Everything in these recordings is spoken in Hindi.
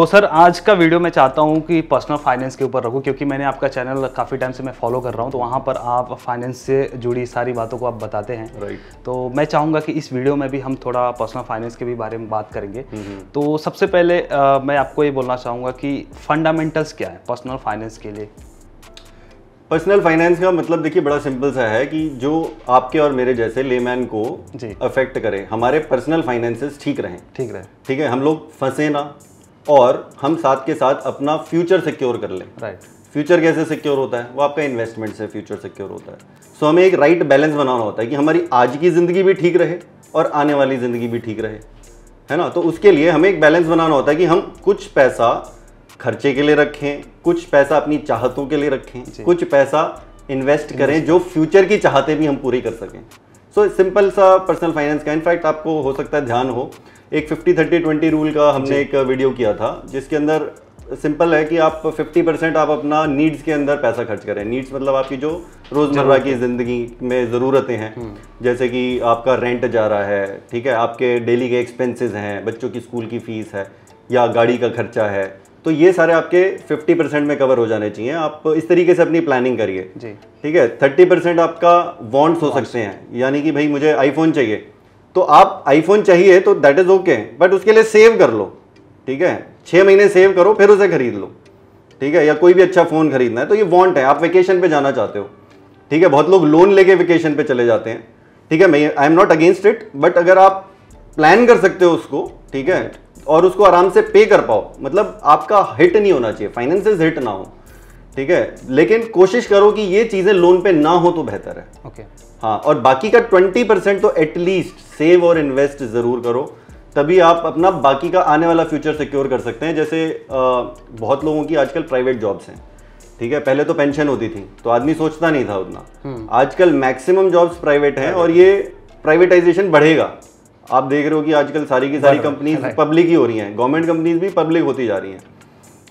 तो सर आज का वीडियो मैं चाहता हूँ कि पर्सनल फाइनेंस के ऊपर रखूँ क्योंकि मैंने आपका चैनल काफ़ी टाइम से मैं फॉलो कर रहा हूँ तो वहाँ पर आप फाइनेंस से जुड़ी सारी बातों को आप बताते हैं राइट right. तो मैं चाहूँगा कि इस वीडियो में भी हम थोड़ा पर्सनल फाइनेंस के भी बारे में बात करेंगे तो सबसे पहले आ, मैं आपको ये बोलना चाहूँगा कि फंडामेंटल्स क्या है पर्सनल फाइनेंस के लिए पर्सनल फाइनेंस का मतलब देखिए बड़ा सिंपल सा है कि जो आपके और मेरे जैसे लेमैन को अफेक्ट करे हमारे पर्सनल फाइनेंसेस ठीक रहें ठीक रहे ठीक है हम लोग फंसे ना और हम साथ के साथ अपना फ्यूचर सिक्योर कर लें राइट right. फ्यूचर कैसे सिक्योर होता है वो आपका इन्वेस्टमेंट से फ्यूचर सिक्योर होता है सो so, हमें एक राइट right बैलेंस बनाना होता है कि हमारी आज की ज़िंदगी भी ठीक रहे और आने वाली ज़िंदगी भी ठीक रहे है ना तो उसके लिए हमें एक बैलेंस बनाना होता है कि हम कुछ पैसा खर्चे के लिए रखें कुछ पैसा अपनी चाहतों के लिए रखें कुछ पैसा इन्वेस्ट करें जो फ्यूचर की चाहते भी हम पूरी कर सकें सो सिंपल सा पर्सनल फाइनेंस का इनफैक्ट आपको हो सकता है ध्यान हो एक फिफ्टी थर्टी ट्वेंटी रूल का हमने एक वीडियो किया था जिसके अंदर सिंपल है कि आप 50 परसेंट आप अपना नीड्स के अंदर पैसा खर्च करें नीड्स मतलब आपकी जो रोज़मर्रा की ज़िंदगी में ज़रूरतें हैं हम्म। जैसे कि आपका रेंट जा रहा है ठीक है आपके डेली के एक्सपेंसेस हैं बच्चों की स्कूल की फ़ीस है या गाड़ी का खर्चा है तो ये सारे आपके 50 परसेंट में कवर हो जाने चाहिए आप इस तरीके से अपनी प्लानिंग करिए जी ठीक है 30 परसेंट आपका वॉन्ट्स हो सकते हैं यानी कि भाई मुझे आईफोन चाहिए तो आप आईफोन चाहिए तो दैट इज़ ओके बट उसके लिए सेव कर लो ठीक है छः महीने सेव करो फिर उसे खरीद लो ठीक है या कोई भी अच्छा फ़ोन खरीदना है तो ये वॉन्ट है आप वेकेशन पे जाना चाहते हो ठीक है बहुत लोग लोन लेके वेकेशन पे चले जाते हैं ठीक है मैं I am not against it but अगर आप प्लान कर सकते हो उसको ठीक है और उसको आराम से पे कर पाओ मतलब आपका हिट नहीं होना चाहिए फाइनेंसेस हिट ना हो ठीक है लेकिन कोशिश करो कि ये चीज़ें लोन पे ना हो तो बेहतर है ओके okay. हाँ और बाकी का ट्वेंटी परसेंट तो एटलीस्ट सेव और इन्वेस्ट ज़रूर करो तभी आप अपना बाकी का आने वाला फ्यूचर सिक्योर कर सकते हैं जैसे आ, बहुत लोगों की आजकल प्राइवेट जॉब्स हैं ठीक है पहले तो पेंशन होती थी तो आदमी सोचता नहीं था उतना हम्म। आजकल मैक्सिमम जॉब्स प्राइवेट हैं और ये प्राइवेटाइजेशन बढ़ेगा आप देख रहे हो कि आजकल सारी की सारी कंपनीज पब्लिक ही हो रही हैं गवर्नमेंट कंपनीज भी पब्लिक होती जा रही हैं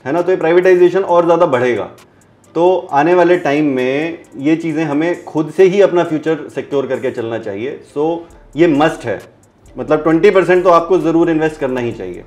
है ना तो ये प्राइवेटाइजेशन और ज़्यादा बढ़ेगा तो आने वाले टाइम में ये चीज़ें हमें खुद से ही अपना फ्यूचर सिक्योर करके चलना चाहिए सो ये मस्ट है मतलब 20 परसेंट तो आपको ज़रूर इन्वेस्ट करना ही चाहिए